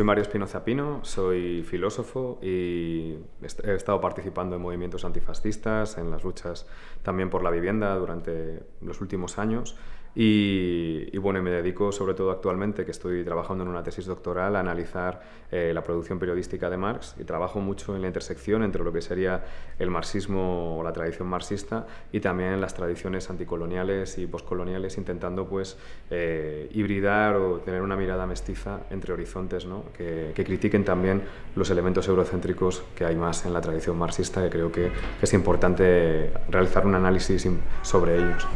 Soy Mario Espinoza Pino, soy filósofo y he estado participando en movimientos antifascistas, en las luchas también por la vivienda durante los últimos años y, y, bueno, me dedico sobre todo actualmente, que estoy trabajando en una tesis doctoral, a analizar eh, la producción periodística de Marx y trabajo mucho en la intersección entre lo que sería el marxismo o la tradición marxista y también las tradiciones anticoloniales y poscoloniales, intentando pues eh, hibridar o tener una mirada mestiza entre horizontes ¿no? que, que, critiquen también los elementos eurocéntricos que hay más en la tradición marxista, que creo que es importante realizar un análisis sobre ellos.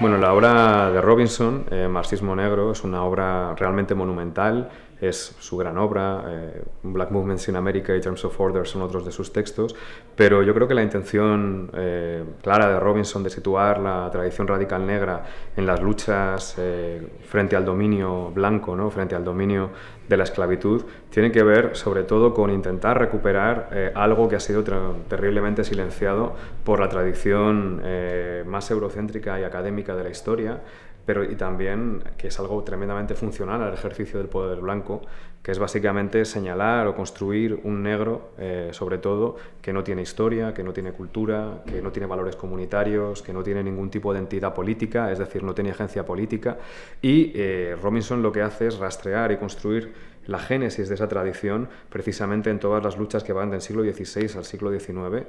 Bueno, la obra de Robinson, eh, Marxismo Negro, es una obra realmente monumental es su gran obra, eh, Black Movements in America y Terms of Order son otros de sus textos, pero yo creo que la intención eh, clara de Robinson de situar la tradición radical negra en las luchas eh, frente al dominio blanco, ¿no? frente al dominio de la esclavitud, tiene que ver sobre todo con intentar recuperar algo que ha sido terriblemente silenciado por la tradición más eurocéntrica y académica de la historia, pero y también que es algo tremendamente funcional al ejercicio del poder blanco, que es básicamente señalar o construir un negro, eh, sobre todo, que no tiene historia, que no tiene cultura, que no tiene valores comunitarios, que no tiene ningún tipo de entidad política, es decir, no tiene agencia política. Y eh, Robinson lo que hace es rastrear y construir la génesis de esa tradición precisamente en todas las luchas que van del siglo XVI al siglo XIX,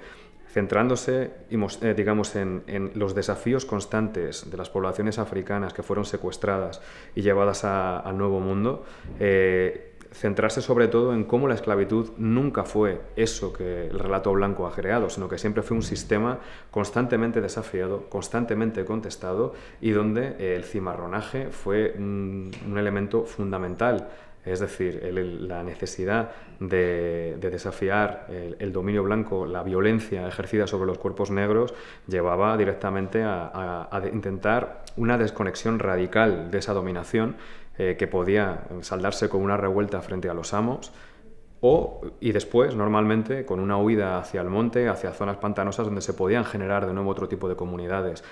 centrándose eh, digamos, en, los desafíos constantes de las poblaciones africanas que fueron secuestradas y llevadas al Nuevo Mundo. Eh, centrarse sobre todo en cómo la esclavitud nunca fue eso que el relato blanco ha creado, sino que siempre fue un sistema constantemente desafiado, constantemente contestado y donde el cimarronaje fue un elemento fundamental es decir, la necesidad de, desafiar el, dominio blanco, la violencia ejercida sobre los cuerpos negros, llevaba directamente a, intentar una desconexión radical de esa dominación eh, que podía saldarse con una revuelta frente a los amos. O, y después, normalmente, con una huida hacia el monte, hacia zonas pantanosas donde se podían generar de nuevo otro tipo de comunidades.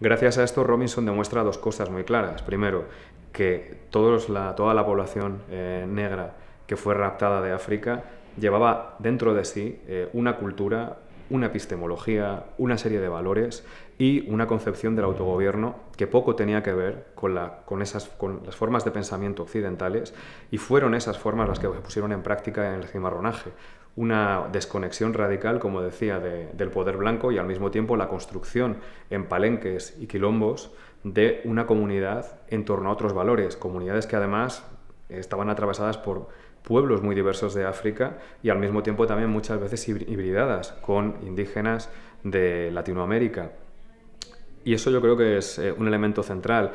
Gracias a esto, Robinson demuestra dos cosas muy claras. Primero, que toda la población eh, negra que fue raptada de África llevaba dentro de sí eh, una cultura, una epistemología, una serie de valores y una concepción del autogobierno que poco tenía que ver con, con las formas de pensamiento occidentales y fueron esas formas las que se pusieron en práctica en el cimarronaje una desconexión radical, como decía, del poder blanco y al mismo tiempo la construcción en palenques y quilombos de una comunidad en torno a otros valores, comunidades que además estaban atravesadas por pueblos muy diversos de África y al mismo tiempo también muchas veces hibridadas con indígenas de Latinoamérica. Y eso yo creo que es eh, un elemento central.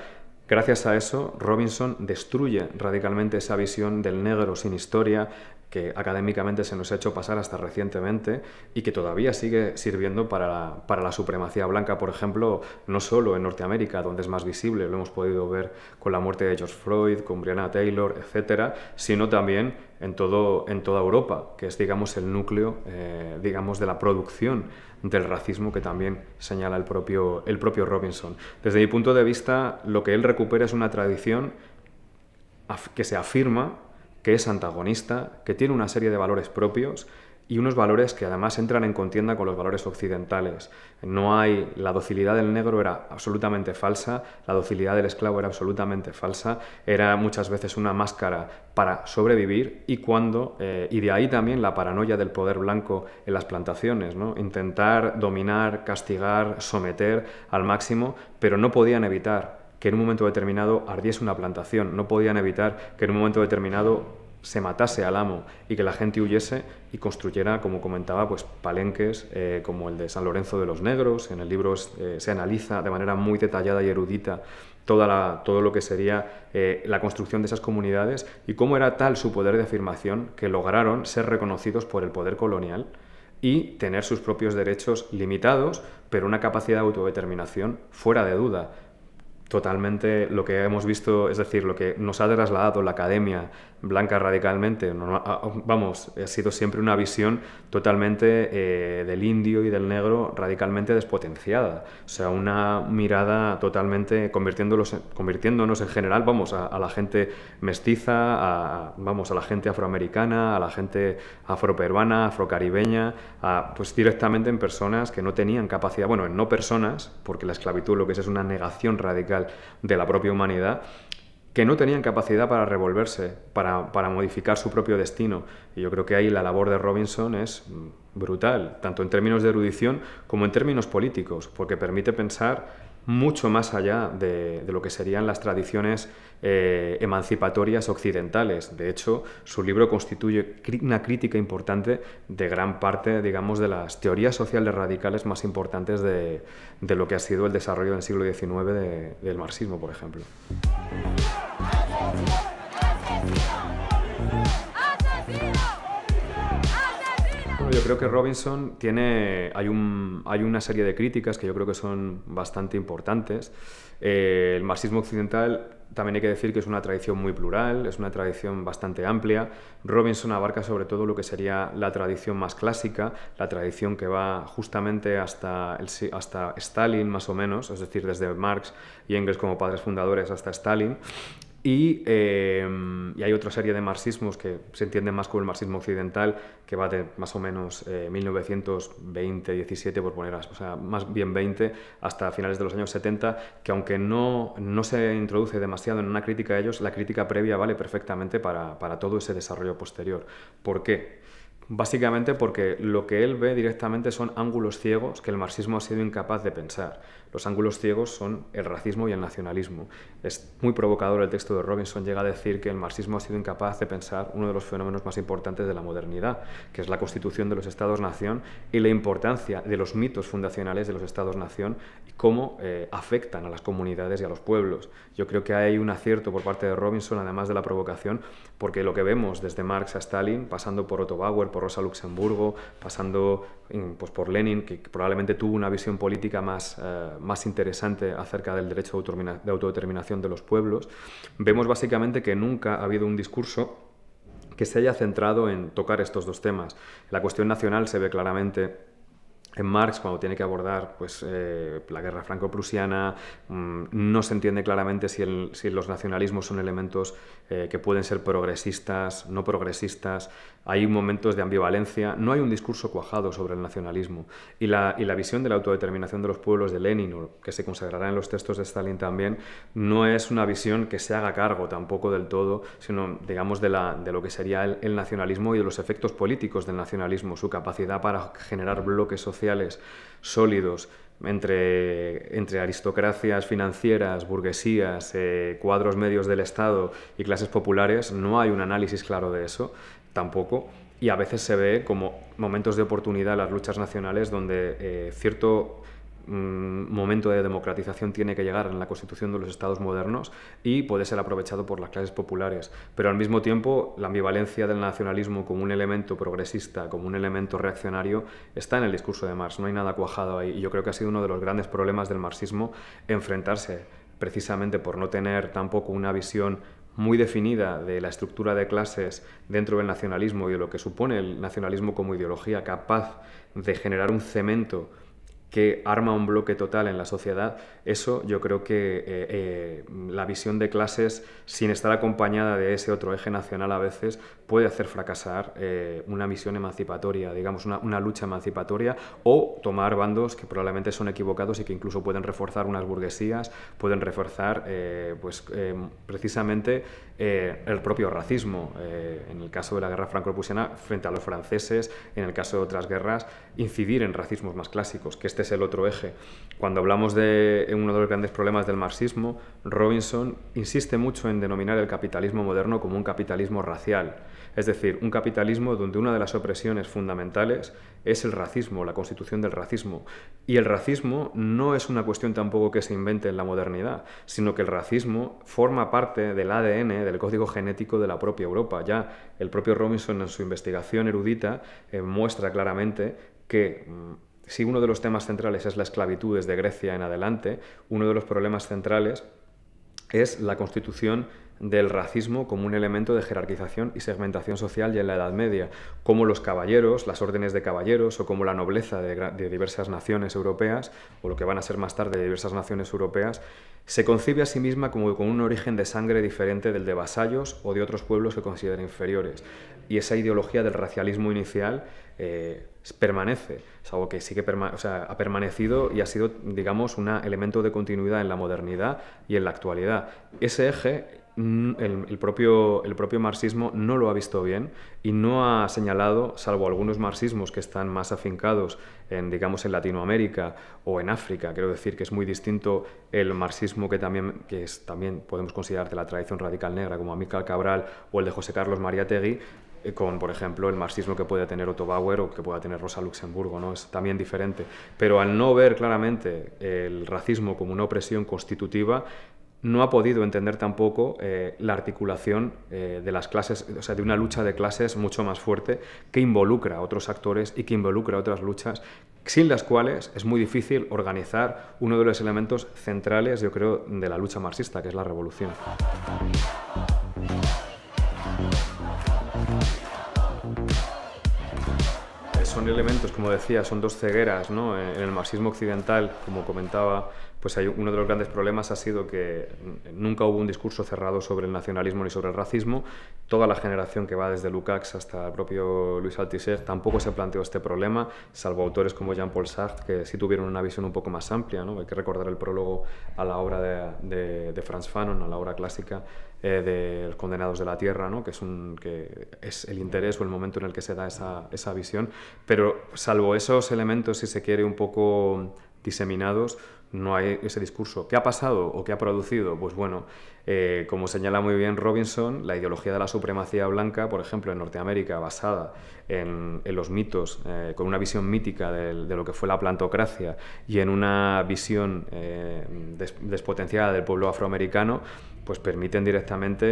Gracias a eso, Robinson destruye radicalmente esa visión del negro sin historia, que académicamente se nos ha hecho pasar hasta recientemente y que todavía sigue sirviendo para la, supremacía blanca, por ejemplo, no solo en Norteamérica, donde es más visible, lo hemos podido ver con la muerte de George Floyd, con Brianna Taylor, etcétera, sino también en, todo, en toda Europa, que es, digamos, el núcleo, eh, digamos, de la producción del racismo que también señala el propio, el propio Robinson. Desde mi punto de vista, lo que él recupera es una tradición que se afirma que es antagonista, que tiene una serie de valores propios y unos valores que además entran en contienda con los valores occidentales. No hay la docilidad del negro era absolutamente falsa, la docilidad del esclavo era absolutamente falsa, era muchas veces una máscara para sobrevivir y cuando eh, y de ahí también la paranoia del poder blanco en las plantaciones, ¿no? Intentar dominar, castigar, someter al máximo, pero no podían evitar que en un momento determinado ardiese una plantación, no podían evitar que en un momento determinado se matase al amo y que la gente huyese y construyera, como comentaba, pues palenques eh, como el de San Lorenzo de los Negros. En el libro eh, se analiza de manera muy detallada y erudita toda todo lo que sería eh, la construcción de esas comunidades y cómo era tal su poder de afirmación que lograron ser reconocidos por el poder colonial y tener sus propios derechos limitados, pero una capacidad de autodeterminación fuera de duda totalmente lo que hemos visto, es decir, lo que nos ha trasladado la academia blanca radicalmente. Ah, ah, vamos, ha sido siempre una visión totalmente eh, del indio y del negro radicalmente despotenciada. O sea, una mirada totalmente convirtiéndolos, convirtiéndonos en general, vamos, a, la gente mestiza, a, vamos, a la gente afroamericana, a la gente afroperuana, afrocaribeña, pues directamente en personas que no tenían capacidad, bueno, en no personas, porque la esclavitud lo que es es una negación radical de la propia humanidad, que no tenían capacidad para revolverse, para, modificar su propio destino. Y yo creo que ahí la labor de Robinson es brutal, tanto en términos de erudición como en términos políticos, porque permite pensar mucho más allá de, de, lo que serían las tradiciones eh, emancipatorias occidentales. De hecho, su libro constituye una crítica importante de gran parte, digamos, de las teorías sociales radicales más importantes de, de lo que ha sido el desarrollo del siglo XIX del marxismo, por ejemplo. creo que Robinson tiene. Hay, hay una serie de críticas que yo creo que son bastante importantes. Eh, el marxismo occidental también hay que decir que es una tradición muy plural, es una tradición bastante amplia. Robinson abarca sobre todo lo que sería la tradición más clásica, la tradición que va justamente hasta, hasta Stalin más o menos, es decir, desde Marx y Engels como padres fundadores hasta Stalin. Em, y, hay otra serie de marxismos que se entiende más como el marxismo occidental, que va de más o menos 1920, eh, 17, por poner, o sea, más bien 20, hasta finales de los años 70, que aunque no, se introduce demasiado en una crítica de ellos, la crítica previa vale perfectamente para, para todo ese desarrollo posterior. ¿Por qué? Básicamente porque lo que él ve directamente son ángulos ciegos que el marxismo ha sido incapaz de pensar los ángulos ciegos son el racismo y el nacionalismo. Es muy provocador el texto de Robinson, llega a decir que el marxismo ha sido incapaz de pensar uno de los fenómenos más importantes de la modernidad, que es la constitución de los estados-nación y la importancia de los mitos fundacionales de los estados-nación y cómo eh, afectan a las comunidades y a los pueblos. Yo creo que hay un acierto por parte de Robinson, además de la provocación, porque lo que vemos desde Marx a Stalin, pasando por Otto Bauer, por Rosa Luxemburgo, pasando pues, por Lenin, que probablemente tuvo una visión política más, eh, más interesante acerca del derecho de autodeterminación de los pueblos, vemos básicamente que nunca ha habido un discurso que se haya centrado en tocar estos dos temas. La cuestión nacional se ve claramente en Marx, cuando tiene que abordar pues, eh, la guerra franco-prusiana, mm, no se entiende claramente si, los nacionalismos son elementos eh, que pueden ser progresistas, no progresistas. Hay momentos de ambivalencia. No hay un discurso cuajado sobre el nacionalismo. Y la, visión de la autodeterminación de los pueblos de Lenin, que se consagrará en los textos de Stalin también, no es una visión que se haga cargo tampoco del todo, sino, digamos, de, la, de lo que sería el, el nacionalismo y de los efectos políticos del nacionalismo, su capacidad para generar bloques sociales sólidos entre, aristocracias financieras, burguesías, eh, cuadros medios del Estado y clases populares, no hay un análisis claro de eso, tampoco y a veces se ve como momentos de oportunidad las luchas nacionales donde eh, cierto Mm, momento de democratización tiene que llegar en la constitución de los estados modernos y puede ser aprovechado por las clases populares. Pero al mismo tiempo, la ambivalencia del nacionalismo como un elemento progresista, como un elemento reaccionario, está en el discurso de Marx. No hay nada cuajado ahí. Y yo creo que ha sido uno de los grandes problemas del marxismo enfrentarse precisamente por no tener tampoco una visión muy definida de la estructura de clases dentro del nacionalismo y de lo que supone el nacionalismo como ideología capaz de generar un cemento que arma un bloque total en la sociedad eso yo creo que eh, eh, la visión de clases, sin estar acompañada de ese otro eje nacional a veces, puede hacer fracasar eh, una misión emancipatoria, digamos, una, lucha emancipatoria, o tomar bandos que probablemente son equivocados y que incluso pueden reforzar unas burguesías, pueden reforzar pues, em, precisamente el propio racismo. en el caso de la guerra franco-prusiana, frente a los franceses, en el caso de otras guerras, incidir en racismos más clásicos, que este es el otro eje. Cuando hablamos de uno de los grandes problemas del marxismo, Robinson insiste mucho en denominar el capitalismo moderno como un capitalismo racial, es decir, un capitalismo donde una de las opresiones fundamentales es el racismo, la constitución del racismo. Y el racismo no es una cuestión tampoco que se invente en la modernidad, sino que el racismo forma parte del ADN, del código genético de la propia Europa. Ya el propio Robinson en su investigación erudita eh, muestra claramente que mm, si uno de los temas centrales es la esclavitud desde Grecia en adelante, uno de los problemas centrales es la constitución del racismo como un elemento de jerarquización y segmentación social ya en la Edad Media, como los caballeros, las órdenes de caballeros o como la nobleza de, diversas naciones europeas, o lo que van a ser más tarde diversas naciones europeas, se concibe a sí misma como con un origen de sangre diferente del de vasallos o de otros pueblos que considera inferiores. Y esa ideología del racialismo inicial eh, permanece, es algo que sí ha permanecido y ha sido, digamos, un elemento de continuidad en la modernidad y en la actualidad. Ese eje, mm, el, propio, el propio marxismo no lo ha visto bien y no ha señalado, salvo algunos marxismos que están más afincados en, digamos, en Latinoamérica o en África, quiero decir que es muy distinto el marxismo que también, que es, también podemos considerar de la tradición radical negra, como Amílcar Cabral o el de José Carlos Mariátegui, eh, con, por ejemplo, el marxismo que puede tener Otto Bauer o que pueda tener Rosa Luxemburgo, ¿no? Es también diferente. Pero al no ver claramente el racismo como una opresión constitutiva, no ha podido entender tampoco eh, la articulación eh, de las clases, o sea, de una lucha de clases mucho más fuerte que involucra a otros actores y que involucra a otras luchas, sin las cuales es muy difícil organizar uno de los elementos centrales, yo creo, de la lucha marxista, que es la revolución. son elementos, como decía, son dos cegueras, ¿no? En el marxismo occidental, como comentaba pues uno de los grandes problemas ha sido que nunca hubo un discurso cerrado sobre el nacionalismo ni sobre el racismo. Toda la generación que va desde Lukács hasta el propio Luis Althusser tampoco se planteó este problema, salvo autores como Jean-Paul Sartre, que sí tuvieron una visión un poco más amplia. ¿no? Hay que recordar el prólogo a la obra de, Franz Fanon, a la obra clásica eh, de Los Condenados de la Tierra, que, es el interés o el momento en el que se da esa visión. Pero salvo esos elementos, si se quiere, un poco diseminados no hay ese discurso. ¿Qué ha pasado o qué ha producido? Pues bueno, eh, como señala muy bien Robinson, la ideología de la supremacía blanca, por ejemplo, en Norteamérica, basada en, los mitos, eh, con una visión mítica de, lo que fue la plantocracia y en una visión eh, despotenciada del pueblo afroamericano, pues permiten directamente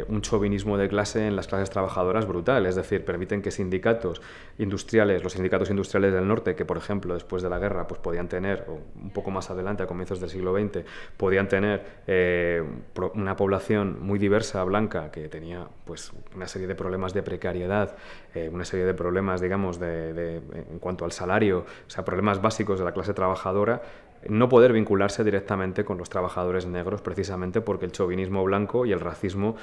eh, un chauvinismo de clase en las clases trabajadoras brutal, es decir, permiten que sindicatos industriales, los sindicatos industriales del norte, que por ejemplo después de la guerra pues podían tener, o un poco más adelante a comienzos del siglo XX, podían tener eh, una población muy diversa, blanca, que tenía pues una serie de problemas de precariedad, eh, una serie de problemas, digamos, de, en cuanto al salario, o sea, problemas básicos de la clase trabajadora, no poder vincularse directamente con los trabajadores negros precisamente porque el chauvinismo blanco y el racismo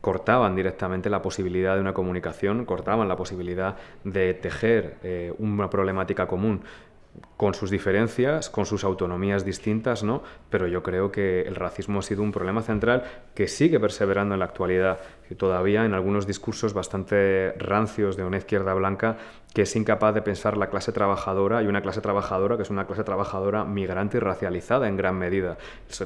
cortaban directamente la posibilidad de una comunicación, cortaban la posibilidad de tejer eh, una problemática común con sus diferencias, con sus autonomías distintas, ¿no? Pero yo creo que el racismo ha sido un problema central que sigue perseverando en la actualidad y todavía en algunos discursos bastante rancios de una izquierda blanca que es incapaz de pensar la clase trabajadora y una clase trabajadora que es una clase trabajadora migrante y racializada en gran medida.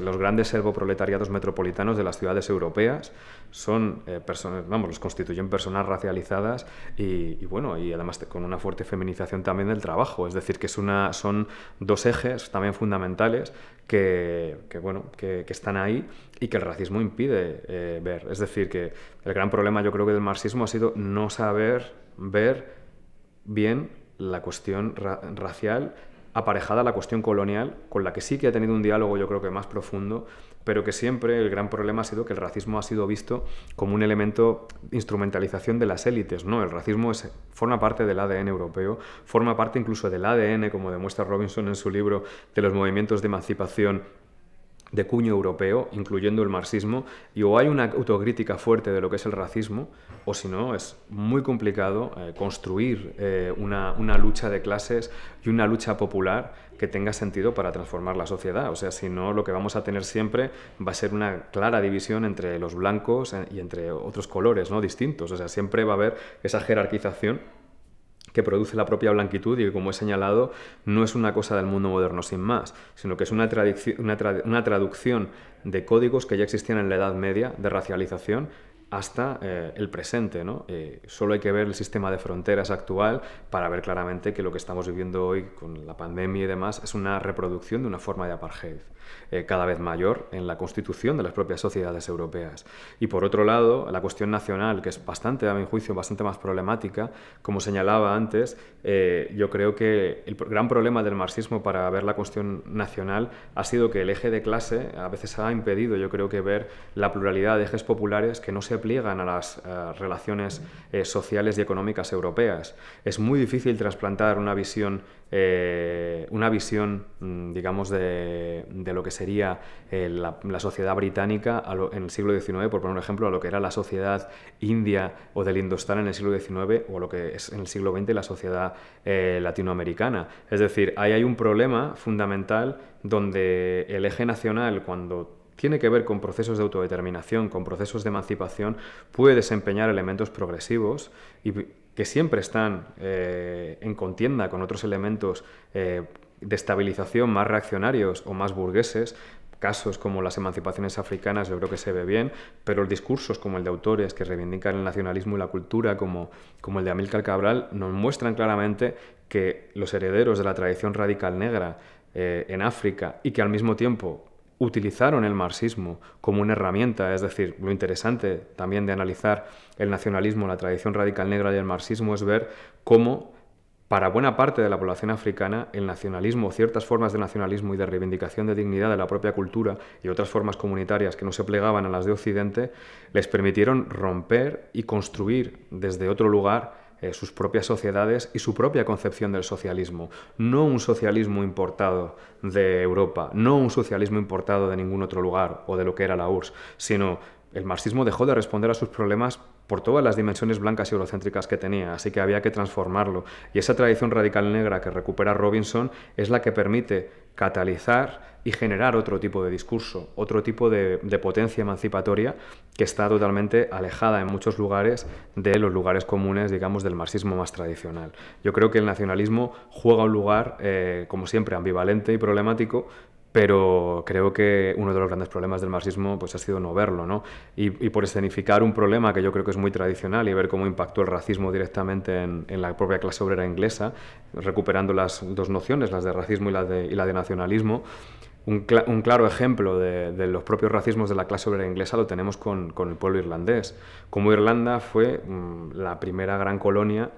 Los grandes proletariados metropolitanos de las ciudades europeas son eh, personas, vamos, los constituyen personas racializadas y, bueno, y además con una fuerte feminización también del trabajo. Es decir, que es una, son dos ejes también fundamentales que, bueno, que están ahí y que el racismo impide eh, ver. Es decir, que el gran problema yo creo que del marxismo ha sido no saber ver bien la cuestión racial aparejada a la cuestión colonial, con la que sí que ha tenido un diálogo yo creo que más profundo, pero que siempre el gran problema ha sido que el racismo ha sido visto como un elemento de instrumentalización de las élites, ¿no? El racismo es, forma parte del ADN europeo, forma parte incluso del ADN, como demuestra Robinson en su libro, de los movimientos de emancipación de cuño europeo, incluyendo el marxismo, y o hay una autocrítica fuerte de lo que es el racismo, o si no, es muy complicado eh, construir eh, una, lucha de clases y una lucha popular que tenga sentido para transformar la sociedad. O sea, si no, lo que vamos a tener siempre va a ser una clara división entre los blancos eh, y entre otros colores ¿no? distintos. O sea, siempre va a haber esa jerarquización que produce la propia blanquitud y como he señalado, no es una cosa del mundo moderno sin más, sino que es una, una traducción de códigos que ya existían en la Edad Media de racialización hasta eh, el presente. ¿no? Eh, solo hay que ver el sistema de fronteras actual para ver claramente que lo que estamos viviendo hoy con la pandemia y demás es una reproducción de una forma de apartheid eh, cada vez mayor en la constitución de las propias sociedades europeas. Y por otro lado, la cuestión nacional, que es bastante, a mi juicio, bastante más problemática, como señalaba antes, yo creo que el gran problema del marxismo para ver la cuestión nacional ha sido que el eje de clase a veces ha impedido, yo creo que, ver la pluralidad de ejes populares que no se pliegan a las eh, relaciones eh, sociales y económicas europeas. Es muy difícil trasplantar una visión, eh, una visión mm, digamos, de, de lo que sería la, sociedad británica en el siglo XIX, por poner un ejemplo, a lo que era la sociedad india o del Indostán en el siglo XIX o lo que es en el siglo XX la sociedad latinoamericana. Es decir, ahí hay un problema fundamental donde el eje nacional, cuando tiene que ver con procesos de autodeterminación, con procesos de emancipación, puede desempeñar elementos progresivos y que siempre están eh, en contienda con otros elementos eh, de estabilización más reaccionarios o más burgueses, casos como las emancipaciones africanas yo creo que se ve bien, pero discursos como el de autores que reivindican el nacionalismo y la cultura, como, como el de Amílcar Cabral, nos muestran claramente que los herederos de la tradición radical negra eh, en África y que al mismo tiempo utilizaron el marxismo como una herramienta, es decir, lo interesante también de analizar el nacionalismo, la tradición radical negra y el marxismo es ver cómo para buena parte de la población africana, el nacionalismo, ciertas formas de nacionalismo y de reivindicación de dignidad de la propia cultura y otras formas comunitarias que no se plegaban a las de Occidente, les permitieron romper y construir desde otro lugar eh, sus propias sociedades y su propia concepción del socialismo. No un socialismo importado de Europa, no un socialismo importado de ningún otro lugar o de lo que era la URSS, sino el marxismo dejó de responder a sus problemas por todas las dimensiones blancas y eurocéntricas que tenía, así que había que transformarlo. Y esa tradición radical negra que recupera Robinson es la que permite catalizar y generar otro tipo de discurso, otro tipo de, potencia emancipatoria que está totalmente alejada en muchos lugares de los lugares comunes, digamos, del marxismo más tradicional. Yo creo que el nacionalismo juega un lugar, eh, como siempre, ambivalente y problemático, pero creo que uno de los grandes problemas del marxismo pues, ha sido no verlo, ¿no? Y, por escenificar un problema que yo creo que es muy tradicional y ver cómo impactó el racismo directamente en, la propia clase obrera inglesa, recuperando las dos nociones, las de racismo y la de, nacionalismo, un, claro ejemplo de, los propios racismos de la clase obrera inglesa lo tenemos con, el pueblo irlandés, como Irlanda fue mm, la primera gran colonia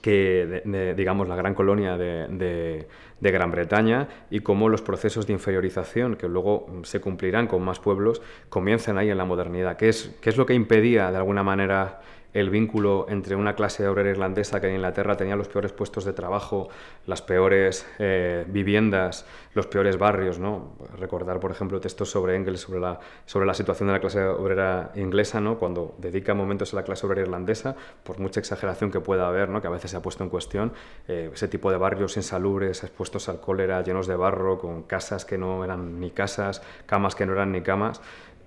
que digamos la gran colonia de, de, Gran Bretaña y cómo los procesos de inferiorización que luego se cumplirán con más pueblos comienzan ahí en la modernidad, ...¿qué es lo que impedía de alguna manera el vínculo entre una clase obrera irlandesa que en Inglaterra tenía los peores puestos de trabajo, las peores eh, viviendas, los peores barrios. ¿no? Recordar, por ejemplo, textos sobre Engels, sobre la, sobre la situación de la clase obrera inglesa, ¿no? cuando dedica momentos a la clase obrera irlandesa, por mucha exageración que pueda haber, ¿no? que a veces se ha puesto en cuestión, eh, ese tipo de barrios insalubres, expuestos al cólera, llenos de barro, con casas que no eran ni casas, camas que no eran ni camas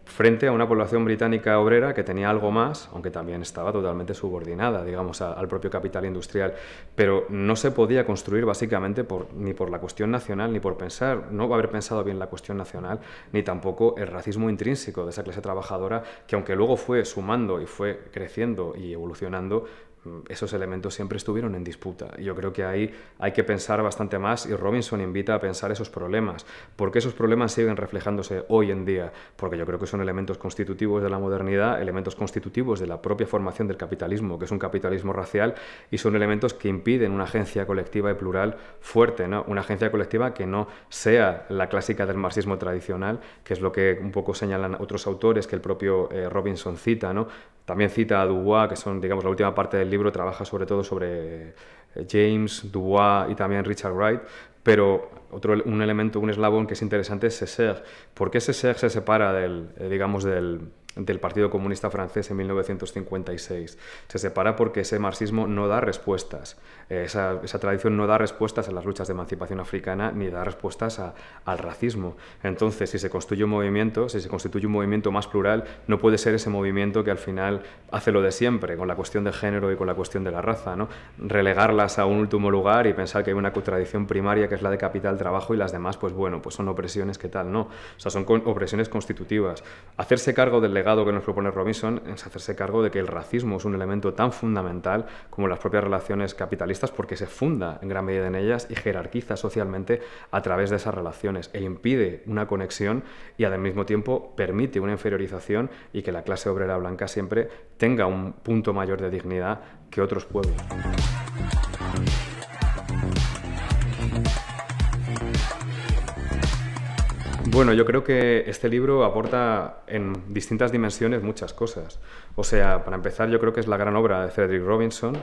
frente a una población británica obrera que tenía algo más, aunque también estaba totalmente subordinada, digamos, al propio capital industrial. Pero no se podía construir básicamente por, ni por la cuestión nacional, ni por pensar, no haber pensado bien la cuestión nacional, ni tampoco el racismo intrínseco de esa clase trabajadora, que aunque luego fue sumando y fue creciendo y evolucionando, Mm, esos elementos siempre estuvieron en disputa. Yo creo que ahí hay que pensar bastante más y Robinson invita a pensar esos problemas. porque esos problemas siguen reflejándose hoy en día? Porque yo creo que son elementos constitutivos de la modernidad, elementos constitutivos de la propia formación del capitalismo, que es un capitalismo racial, y son elementos que impiden una agencia colectiva y plural fuerte, ¿no? una agencia colectiva que no sea la clásica del marxismo tradicional, que es lo que un poco señalan otros autores que el propio eh, Robinson cita, ¿no? También cita a Dubois, que son, digamos, la última parte del libro, trabaja sobre todo sobre eh, James, Dubois y también Richard Wright, pero otro, un elemento, un eslabón que es interesante es Césaire. ¿Por qué Césaire se separa del, eh, digamos, del, del Partido Comunista Francés en 1956. Se separa porque ese marxismo no da respuestas. Eh, esa, tradición no da respuestas a las luchas de emancipación africana ni da respuestas al racismo. Entonces, si se construye un movimiento, si se constituye un movimiento más plural, no puede ser ese movimiento que al final hace lo de siempre, con la cuestión de género y con la cuestión de la raza, ¿no? Relegarlas a un último lugar y pensar que hay una tradición primaria que es la de capital trabajo y las demás, pues bueno, pues son opresiones que tal, no. O sea, son opresiones constitutivas. Hacerse cargo del legado que nos propone Robinson es hacerse cargo de que el racismo es un elemento tan fundamental como las propias relaciones capitalistas porque se funda en gran medida en ellas y jerarquiza socialmente a través de esas relaciones e impide una conexión y al mismo tiempo permite una inferiorización y que la clase obrera blanca siempre tenga un punto mayor de dignidad que otros pueblos. Bueno, yo creo que este libro aporta en distintas dimensiones muchas cosas. O sea, para empezar, yo creo que es la gran obra de Frederick Robinson,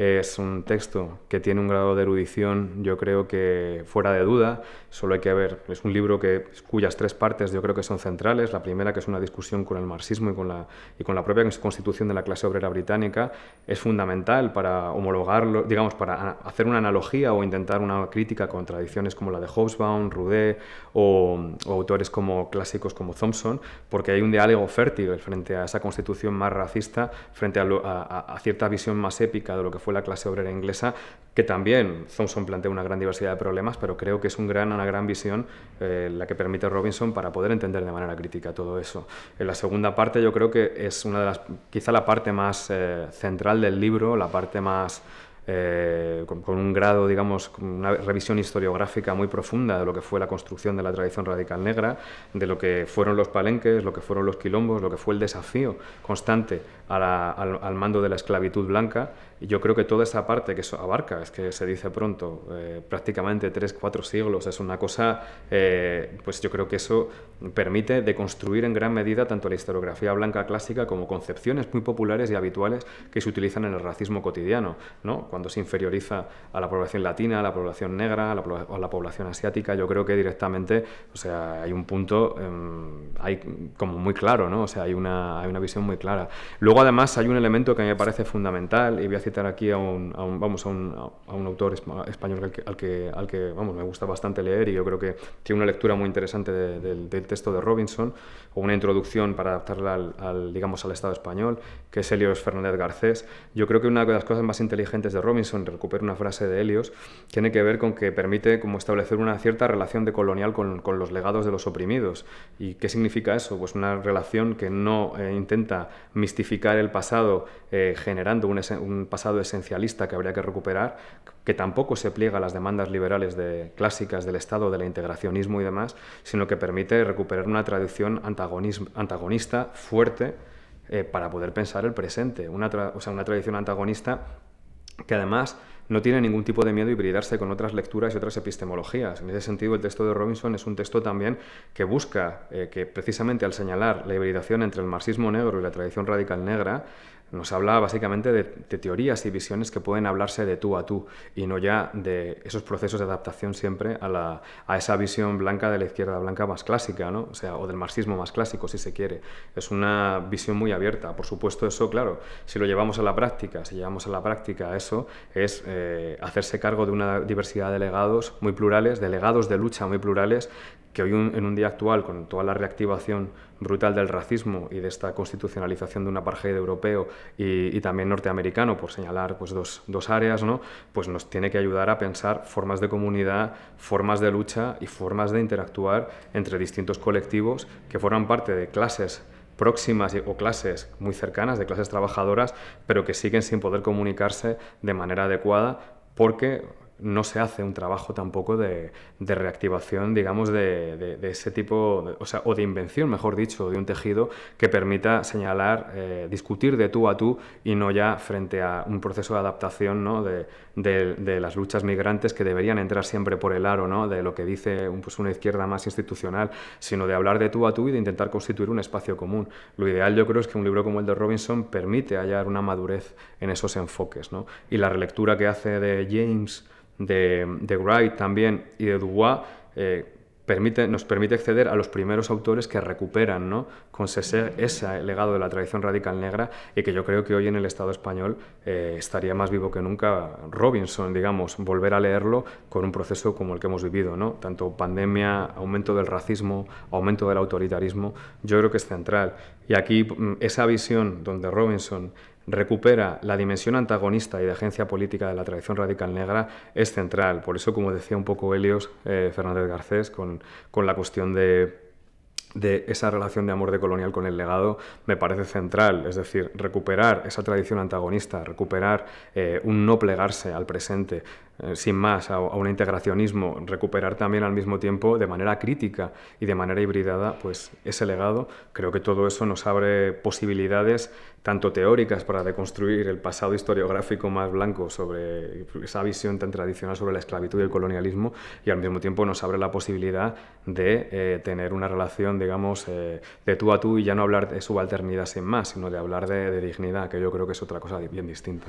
es un texto que tiene un grado de erudición, yo creo que fuera de duda, solo hay que ver. Es un libro que, cuyas tres partes yo creo que son centrales. La primera, que es una discusión con el marxismo y con la, y con la propia constitución de la clase obrera británica, es fundamental para homologarlo, digamos, para hacer una analogía o intentar una crítica con tradiciones como la de Hobsbawm, Rudé o, autores como clásicos como Thompson, porque hay un diálogo fértil frente a esa constitución más racista, frente a, a cierta visión más épica de lo que fue la clase obrera inglesa, que también Thompson plantea una gran diversidad de problemas, pero creo que es un gran, una gran visión eh, la que permite Robinson para poder entender de manera crítica todo eso. En la segunda parte yo creo que es una de las, quizá la parte más eh, central del libro, la parte más... Eh, con, un grado, digamos, una revisión historiográfica muy profunda de lo que fue la construcción de la tradición radical negra, de lo que fueron los palenques, lo que fueron los quilombos, lo que fue el desafío constante al mando de la esclavitud blanca yo creo que toda esa parte que eso abarca, es que se dice pronto, eh, prácticamente tres, cuatro siglos, es una cosa, eh, pues yo creo que eso permite deconstruir en gran medida tanto la historiografía blanca clásica como concepciones muy populares y habituales que se utilizan en el racismo cotidiano, ¿no? cuando se inferioriza a la población latina, a la población negra, a la, a la población asiática, yo creo que directamente, o sea, hay un punto em, hay como muy claro, ¿no? o sea, hay una, hay una visión muy clara. Luego además hay un elemento que me parece fundamental y voy a decir aquí a un, vamos, a un, autor español al que, al que, vamos, me gusta bastante leer y yo creo que tiene una lectura muy interesante del texto de Robinson, o una introducción para adaptarla al, digamos, al Estado español, que es Helios Fernández Garcés. Yo creo que una de las cosas más inteligentes de Robinson, recupero una frase de Helios, tiene que ver con que permite como establecer una cierta relación de colonial con, los legados de los oprimidos. ¿Y qué significa eso? Pues una relación que no eh, intenta mistificar el pasado eh, generando un, un pasado esencialista que habría que recuperar, que tampoco se pliega a las demandas liberales de, clásicas del Estado, del integracionismo y demás, sino que permite recuperar una tradición antagonista fuerte eh, para poder pensar el presente. Una o sea, una tradición antagonista que además no tiene ningún tipo de miedo a hibridarse con otras lecturas y otras epistemologías. En ese sentido, el texto de Robinson es un texto también que busca eh, que precisamente al señalar la hibridación entre el marxismo negro y la tradición radical negra, nos habla básicamente de, teorías y visiones que pueden hablarse de tú a tú y no ya de esos procesos de adaptación siempre a, la, a esa visión blanca de la izquierda blanca más clásica, ¿no? o, sea, o del marxismo más clásico, si se quiere. Es una visión muy abierta. Por supuesto, eso, claro, si lo llevamos a la práctica, si llevamos a la práctica eso, es eh, hacerse cargo de una diversidad de legados muy plurales, de legados de lucha muy plurales, que hoy en un día actual, con toda la reactivación brutal del racismo y de esta constitucionalización de un apartheid europeo y, también norteamericano, por señalar pues, dos, dos, áreas, ¿no? pues nos tiene que ayudar a pensar formas de comunidad, formas de lucha y formas de interactuar entre distintos colectivos que forman parte de clases próximas o clases muy cercanas, de clases trabajadoras, pero que siguen sin poder comunicarse de manera adecuada porque no se hace un trabajo tampoco de, reactivación, digamos, de, ese tipo, o sea, o de invención, mejor dicho, de un tejido que permita señalar, eh, discutir de tú a tú y no ya frente a un proceso de adaptación, ¿no? De, de, las luchas migrantes que deberían entrar siempre por el aro ¿no? de lo que dice pues, una izquierda más institucional, sino de hablar de tú a tú y de intentar constituir un espacio común. Lo ideal yo creo es que un libro como el de Robinson permite hallar una madurez en esos enfoques. ¿no? Y la relectura que hace de James, de, de Wright también y de Dubois, eh, nos permite acceder a los primeros autores que recuperan con ese legado de la tradición radical negra y que yo creo que hoy en el Estado español eh, estaría más vivo que nunca Robinson, digamos, volver a leerlo con un proceso como el que hemos vivido, ¿no? tanto pandemia, aumento del racismo, aumento del autoritarismo, yo creo que es central. Y aquí mm, esa visión donde Robinson recupera la dimensión antagonista y de agencia política de la tradición radical negra es central. Por eso, como decía un poco Helios eh, Fernández Garcés, con, con la cuestión de de esa relación de amor de colonial con el legado me parece central, es decir, recuperar esa tradición antagonista, recuperar eh, un no plegarse al presente, eh, sin más, a, a, un integracionismo, recuperar también al mismo tiempo de manera crítica y de manera hibridada pues ese legado, creo que todo eso nos abre posibilidades tanto teóricas para deconstruir el pasado historiográfico más blanco sobre esa visión tan tradicional sobre la esclavitud y el colonialismo y al mismo tiempo nos abre la posibilidad de eh, tener una relación, digamos, eh, de tú a tú y ya no hablar de subalternidad sin más, sino de hablar de dignidad, que yo creo que es otra cosa bien distinta.